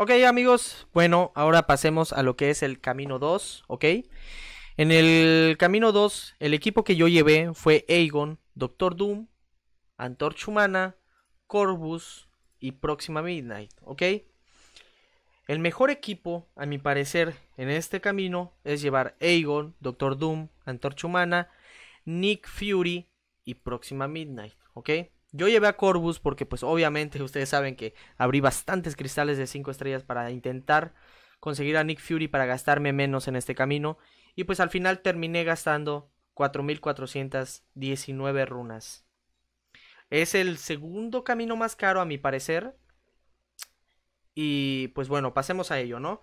Ok amigos, bueno, ahora pasemos a lo que es el camino 2, ok. En el camino 2, el equipo que yo llevé fue Aegon, Doctor Doom, Antorcha Humana, Corvus y Próxima Midnight, ok. El mejor equipo, a mi parecer, en este camino es llevar Aegon, Doctor Doom, Antorcha Humana, Nick Fury y Próxima Midnight, ok. Yo llevé a Corvus porque pues obviamente ustedes saben que abrí bastantes cristales de 5 estrellas para intentar conseguir a Nick Fury para gastarme menos en este camino. Y pues al final terminé gastando 4.419 runas. Es el segundo camino más caro a mi parecer. Y pues bueno, pasemos a ello, ¿no?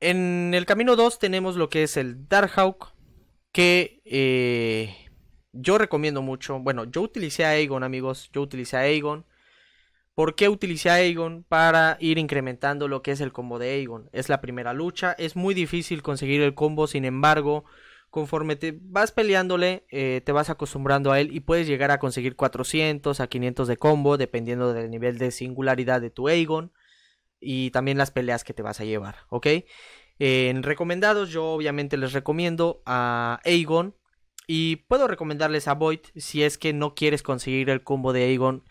En el camino 2 tenemos lo que es el Darkhawk, que eh, yo recomiendo mucho. Bueno, yo utilicé a Aegon, amigos. Yo utilicé a Aegon. ¿Por qué utilicé a Aegon? Para ir incrementando lo que es el combo de Aegon. Es la primera lucha. Es muy difícil conseguir el combo. Sin embargo, conforme te vas peleándole, eh, te vas acostumbrando a él. Y puedes llegar a conseguir 400 a 500 de combo. Dependiendo del nivel de singularidad de tu Aegon. Y también las peleas que te vas a llevar. ¿Ok? En recomendados, yo obviamente les recomiendo a Aegon. Y puedo recomendarles a Void si es que no quieres conseguir el combo de Aegon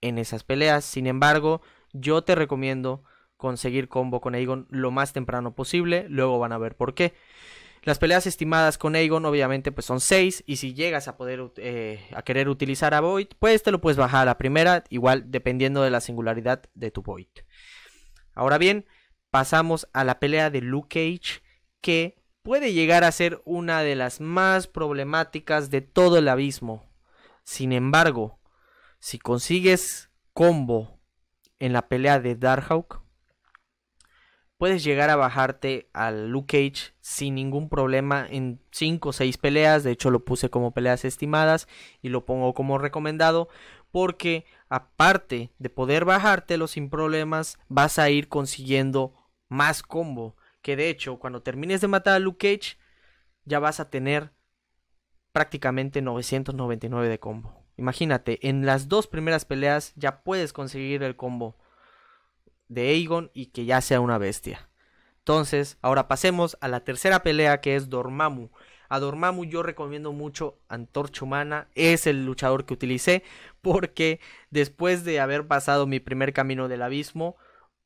en esas peleas. Sin embargo, yo te recomiendo conseguir combo con Aegon lo más temprano posible. Luego van a ver por qué. Las peleas estimadas con Aegon obviamente pues son 6 y si llegas a poder eh, a querer utilizar a Void, pues te lo puedes bajar a la primera, igual dependiendo de la singularidad de tu Void. Ahora bien, pasamos a la pelea de Luke Cage que puede llegar a ser una de las más problemáticas de todo el abismo. Sin embargo, si consigues combo en la pelea de Darkhawk, puedes llegar a bajarte al Luke Cage sin ningún problema en 5 o 6 peleas. De hecho, lo puse como peleas estimadas y lo pongo como recomendado. Porque aparte de poder bajártelo sin problemas, vas a ir consiguiendo más combo. Que de hecho, cuando termines de matar a Luke Cage, ya vas a tener prácticamente 999 de combo. Imagínate, en las dos primeras peleas ya puedes conseguir el combo de Aegon y que ya sea una bestia. Entonces, ahora pasemos a la tercera pelea que es Dormammu. A Dormammu yo recomiendo mucho Antorcha Humana. Es el luchador que utilicé porque después de haber pasado mi primer camino del abismo,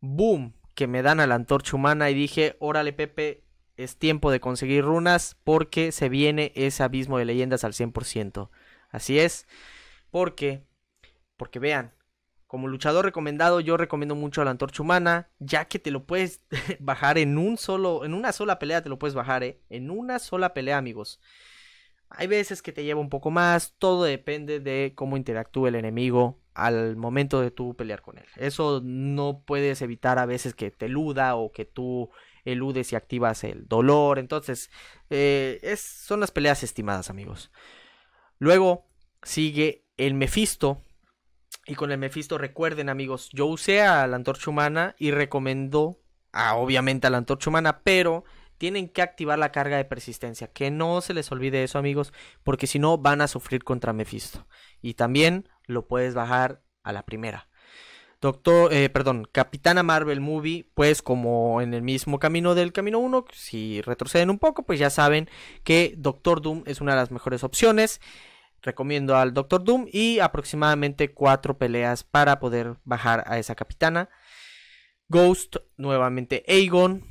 boom, que me dan a la antorcha humana y dije, órale Pepe, es tiempo de conseguir runas porque se viene ese abismo de leyendas al 100%. Así es, porque, porque vean, como luchador recomendado yo recomiendo mucho a la antorcha humana, ya que te lo puedes bajar en un solo, en una sola pelea te lo puedes bajar, ¿eh? en una sola pelea amigos. Hay veces que te lleva un poco más, todo depende de cómo interactúa el enemigo al momento de tú pelear con él. Eso no puedes evitar a veces que te eluda o que tú eludes y activas el dolor. Entonces, eh, es, son las peleas estimadas, amigos. Luego sigue el Mefisto Y con el Mefisto recuerden, amigos, yo usé a la antorcha humana y recomiendo, ah, obviamente, a la antorcha humana, pero tienen que activar la carga de persistencia. Que no se les olvide eso, amigos, porque si no van a sufrir contra Mephisto. Y también lo puedes bajar a la primera. Doctor, eh, perdón, Capitana Marvel Movie, pues como en el mismo camino del camino 1, si retroceden un poco, pues ya saben que Doctor Doom es una de las mejores opciones. Recomiendo al Doctor Doom y aproximadamente cuatro peleas para poder bajar a esa capitana. Ghost, nuevamente Aegon.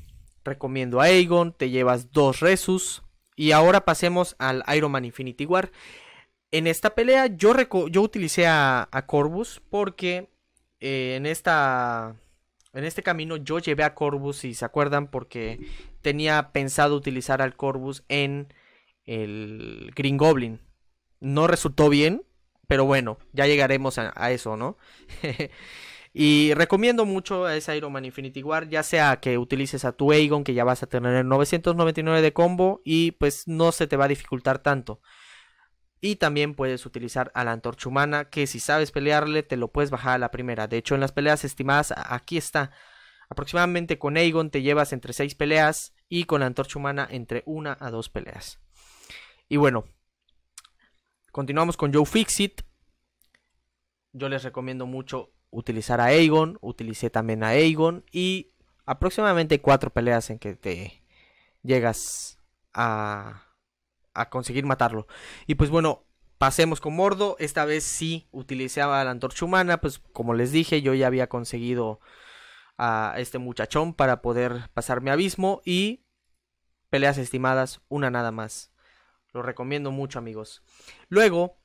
Recomiendo a Aegon, te llevas dos Resus. Y ahora pasemos al Iron Man Infinity War. En esta pelea yo, yo utilicé a, Corbus Corvus porque eh, en esta... En este camino yo llevé a Corvus, si se acuerdan, porque tenía pensado utilizar al Corvus en el Green Goblin. No resultó bien, pero bueno, ya llegaremos a, eso, ¿no? y recomiendo mucho a ese Iron Man Infinity War, ya sea que utilices a tu Aegon, que ya vas a tener el 999 de combo, y pues no se te va a dificultar tanto. Y también puedes utilizar a la antorcha humana, que si sabes pelearle, te lo puedes bajar a la primera. De hecho, en las peleas estimadas, aquí está. Aproximadamente con Aegon te llevas entre 6 peleas y con la antorcha humana entre 1 a 2 peleas. Y bueno, continuamos con Joe Fixit. Yo les recomiendo mucho utilizar a Aegon. Utilicé también a Aegon y aproximadamente 4 peleas en que te llegas a a conseguir matarlo. Y pues bueno, pasemos con Mordo. Esta vez sí utilizaba la antorcha humana, pues como les dije, yo ya había conseguido a este muchachón para poder pasarme abismo y peleas estimadas, una nada más. Lo recomiendo mucho, amigos. Luego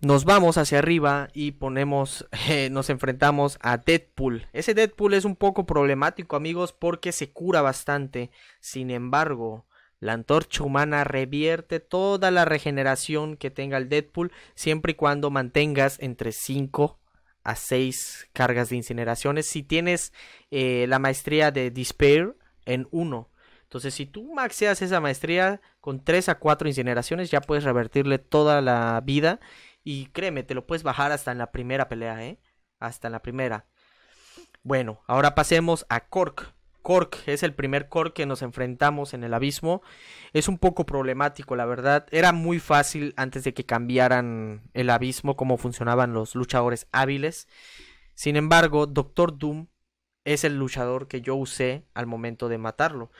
nos vamos hacia arriba y ponemos, eh, nos enfrentamos a Deadpool. Ese Deadpool es un poco problemático, amigos, porque se cura bastante. Sin embargo, la antorcha humana revierte toda la regeneración que tenga el Deadpool siempre y cuando mantengas entre 5 a 6 cargas de incineraciones. Si tienes eh, la maestría de Despair en 1. Entonces si tú maxeas esa maestría con 3 a 4 incineraciones ya puedes revertirle toda la vida. Y créeme, te lo puedes bajar hasta en la primera pelea, ¿eh? Hasta en la primera. Bueno, ahora pasemos a Cork. Cork, es el primer Cork que nos enfrentamos en el abismo. Es un poco problemático, la verdad. Era muy fácil antes de que cambiaran el abismo, cómo funcionaban los luchadores hábiles. Sin embargo, Doctor Doom es el luchador que yo usé al momento de matarlo.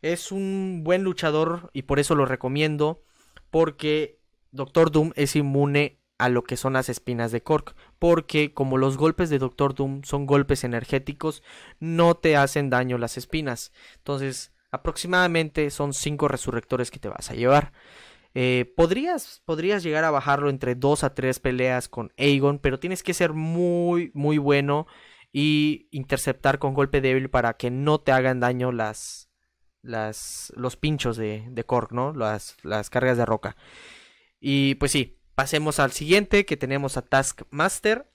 Es un buen luchador y por eso lo recomiendo, porque Doctor Doom es inmune a lo que son las espinas de Cork, porque como los golpes de Doctor Doom son golpes energéticos, no te hacen daño las espinas. Entonces, aproximadamente son 5 resurrectores que te vas a llevar. Eh, podrías, podrías llegar a bajarlo entre 2 a 3 peleas con Aegon, pero tienes que ser muy, muy bueno y interceptar con golpe débil para que no te hagan daño las, las los pinchos de, de ¿no? Las, las cargas de roca. Y pues sí, Pasemos al siguiente que tenemos a Taskmaster.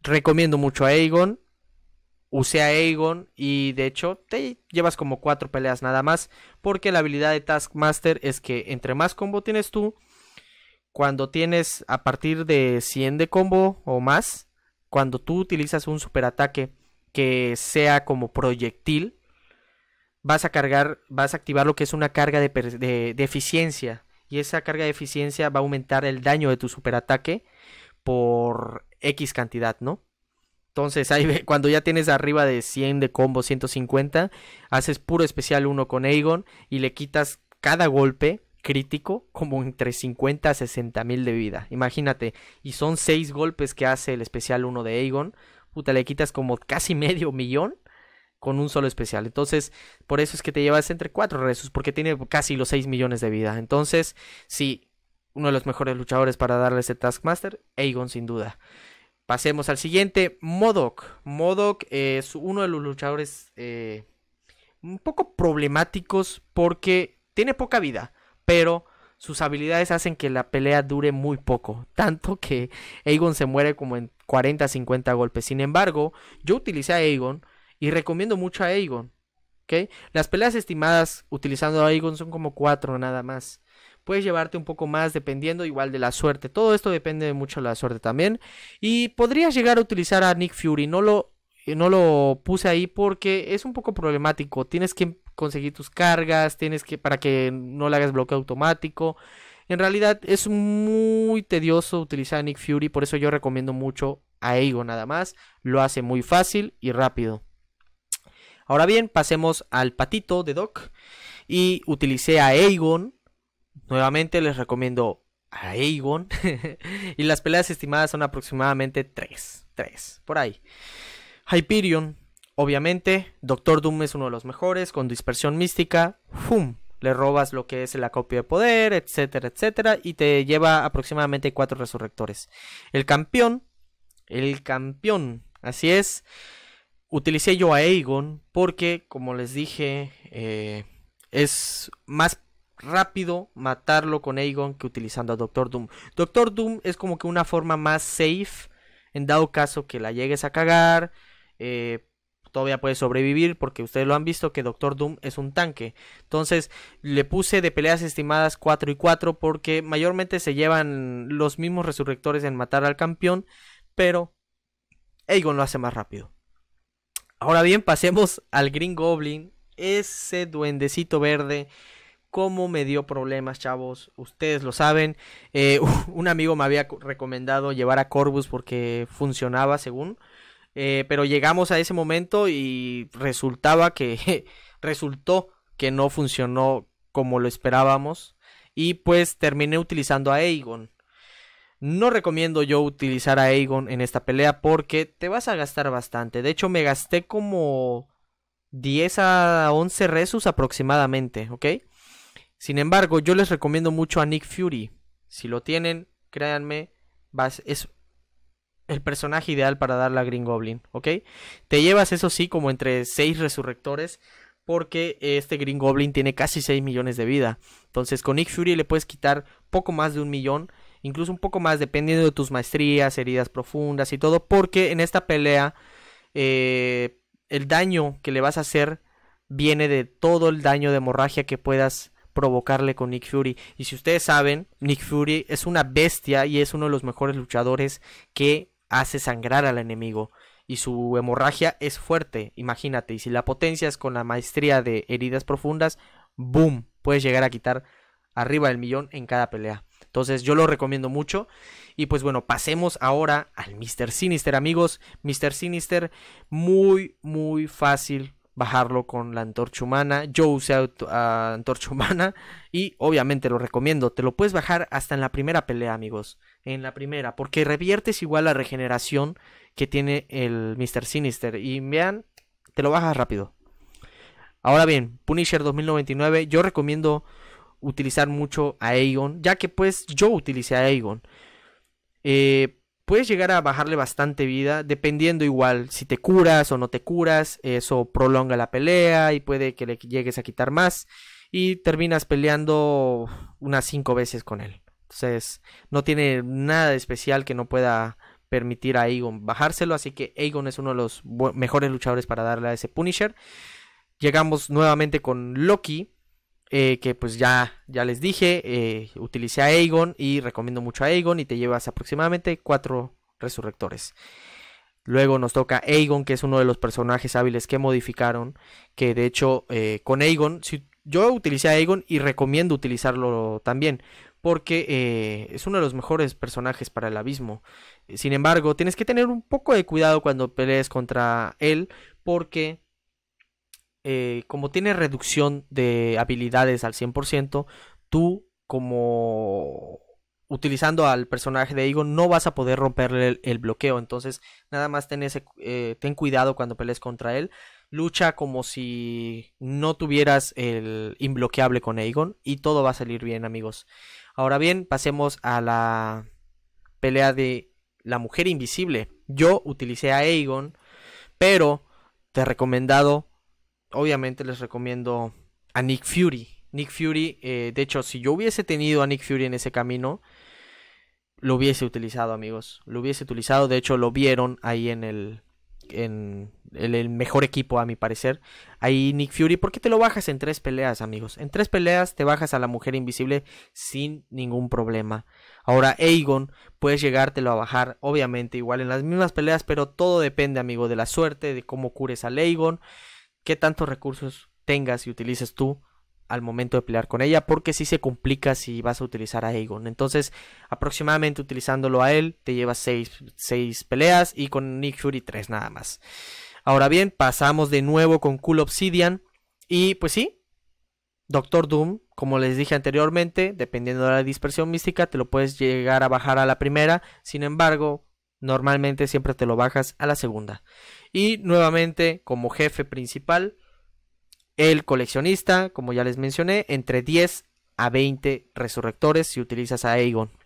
Recomiendo mucho a Aegon. Usé a Aegon y de hecho te llevas como cuatro peleas nada más. Porque la habilidad de Taskmaster es que entre más combo tienes tú, cuando tienes a partir de 100 de combo o más, cuando tú utilizas un superataque que sea como proyectil, vas a cargar, vas a activar lo que es una carga de eficiencia y esa carga de eficiencia va a aumentar el daño de tu superataque por X cantidad, ¿no? Entonces, cuando ya tienes arriba de 100 de combo, 150, haces puro especial 1 con Aegon y le quitas cada golpe crítico como entre 50 a 60 mil de vida. Imagínate, y son 6 golpes que hace el especial 1 de Aegon. Puta, le quitas como casi medio millón con un solo especial. Entonces, por eso es que te llevas entre cuatro rezos. porque tiene casi los 6 millones de vida. Entonces, Si... uno de los mejores luchadores para darle ese Taskmaster, Aegon sin duda. Pasemos al siguiente, Modok. Modok es uno de los luchadores eh, un poco problemáticos porque tiene poca vida, pero sus habilidades hacen que la pelea dure muy poco, tanto que Aegon se muere como en 40-50 golpes. Sin embargo, yo utilicé a Aegon y recomiendo mucho a Aegon. Las peleas estimadas utilizando a Aegon son como cuatro nada más. Puedes llevarte un poco más dependiendo igual de la suerte. Todo esto depende mucho de la suerte también. Y podrías llegar a utilizar a Nick Fury. No lo, eh, no lo puse ahí porque es un poco problemático. Tienes que conseguir tus cargas, tienes que para que no le hagas bloqueo automático. En realidad es muy tedioso utilizar a Nick Fury, por eso yo recomiendo mucho a Ego nada más. Lo hace muy fácil y rápido. Ahora bien, pasemos al patito de Doc. Y utilicé a Aegon. Nuevamente les recomiendo a Aegon. y las peleas estimadas son aproximadamente 3. 3, por ahí. Hyperion, obviamente. Doctor Doom es uno de los mejores. Con dispersión mística. ¡Fum! Le robas lo que es el acopio de poder, etcétera, etcétera. Y te lleva aproximadamente 4 resurrectores. El campeón. El campeón. Así es utilicé yo a Aegon porque, como les dije, eh, es más rápido matarlo con Aegon que utilizando a Doctor Doom. Doctor Doom es como que una forma más safe en dado caso que la llegues a cagar. Eh, todavía puedes sobrevivir porque ustedes lo han visto que Doctor Doom es un tanque. Entonces le puse de peleas estimadas 4 y 4 porque mayormente se llevan los mismos resurrectores en matar al campeón, pero Aegon lo hace más rápido. Ahora bien, pasemos al Green Goblin, ese duendecito verde. Cómo me dio problemas, chavos. Ustedes lo saben. Eh, un amigo me había recomendado llevar a Corvus porque funcionaba, según. Eh, pero llegamos a ese momento y resultaba que resultó que no funcionó como lo esperábamos. Y pues terminé utilizando a Aegon. No recomiendo yo utilizar a Aegon en esta pelea porque te vas a gastar bastante. De hecho, me gasté como 10 a 11 resus aproximadamente, ¿ok? Sin embargo, yo les recomiendo mucho a Nick Fury. Si lo tienen, créanme, vas, es el personaje ideal para darle a Green Goblin, ¿ok? Te llevas eso sí como entre 6 resurrectores porque este Green Goblin tiene casi 6 millones de vida. Entonces con Nick Fury le puedes quitar poco más de un millón incluso un poco más, dependiendo de tus maestrías, heridas profundas y todo, porque en esta pelea eh, el daño que le vas a hacer viene de todo el daño de hemorragia que puedas provocarle con Nick Fury. Y si ustedes saben, Nick Fury es una bestia y es uno de los mejores luchadores que hace sangrar al enemigo. Y su hemorragia es fuerte, imagínate. Y si la potencias con la maestría de heridas profundas, boom, puedes llegar a quitar arriba del millón en cada pelea. Entonces yo lo recomiendo mucho. Y pues bueno, pasemos ahora al Mr. Sinister, amigos. Mr. Sinister, muy, muy fácil bajarlo con la antorcha humana. Yo usé antorcha humana y obviamente lo recomiendo. Te lo puedes bajar hasta en la primera pelea, amigos. En la primera, porque reviertes igual la regeneración que tiene el Mr. Sinister. Y vean, te lo bajas rápido. Ahora bien, Punisher 2099, yo recomiendo utilizar mucho a Aegon, ya que pues yo utilicé a Aegon. Eh, puedes llegar a bajarle bastante vida, dependiendo igual si te curas o no te curas, eso prolonga la pelea y puede que le llegues a quitar más y terminas peleando unas 5 veces con él. Entonces, no tiene nada de especial que no pueda permitir a Aegon bajárselo, así que Aegon es uno de los mejores luchadores para darle a ese Punisher. Llegamos nuevamente con Loki, eh, que pues ya, ya les dije, eh, utilicé a Aegon y recomiendo mucho a Aegon y te llevas aproximadamente cuatro resurrectores. Luego nos toca Aegon, que es uno de los personajes hábiles que modificaron, que de hecho eh, con Aegon, si, yo utilicé a Aegon y recomiendo utilizarlo también, porque es uno de los mejores personajes para el abismo. Sin embargo, tienes que tener un poco de cuidado cuando pelees contra él, porque eh, como tiene reducción de habilidades al 100%, tú como utilizando al personaje de Aegon no vas a poder romperle el, bloqueo. Entonces nada más ten, ese, eh, ten cuidado cuando pelees contra él. Lucha como si no tuvieras el imbloqueable con Aegon y todo va a salir bien amigos. Ahora bien, pasemos a la pelea de la mujer invisible. Yo utilicé a Aegon, pero te he recomendado obviamente les recomiendo a Nick Fury. Nick Fury, eh, de hecho, si yo hubiese tenido a Nick Fury en ese camino, lo hubiese utilizado, amigos. Lo hubiese utilizado. De hecho, lo vieron ahí en el. En el, mejor equipo, a mi parecer. Ahí Nick Fury. ¿Por qué te lo bajas en tres peleas, amigos? En tres peleas te bajas a la mujer invisible sin ningún problema. Ahora, Aegon, puedes llegártelo a bajar, obviamente, igual en las mismas peleas, pero todo depende, amigo, de la suerte, de cómo cures a Aegon qué tantos recursos tengas y utilices tú al momento de pelear con ella, porque si se complica si vas a utilizar a Aegon. Entonces, aproximadamente utilizándolo a él, te llevas 6 peleas y con Nick Fury 3 nada más. Ahora bien, pasamos de nuevo con Cool Obsidian. Y pues sí, Doctor Doom, como les dije anteriormente, dependiendo de la dispersión mística, te lo puedes llegar a bajar a la primera. Sin embargo, normalmente siempre te lo bajas a la segunda. Y nuevamente, como jefe principal, el coleccionista, como ya les mencioné, entre 10 a 20 resurrectores si utilizas a Aegon.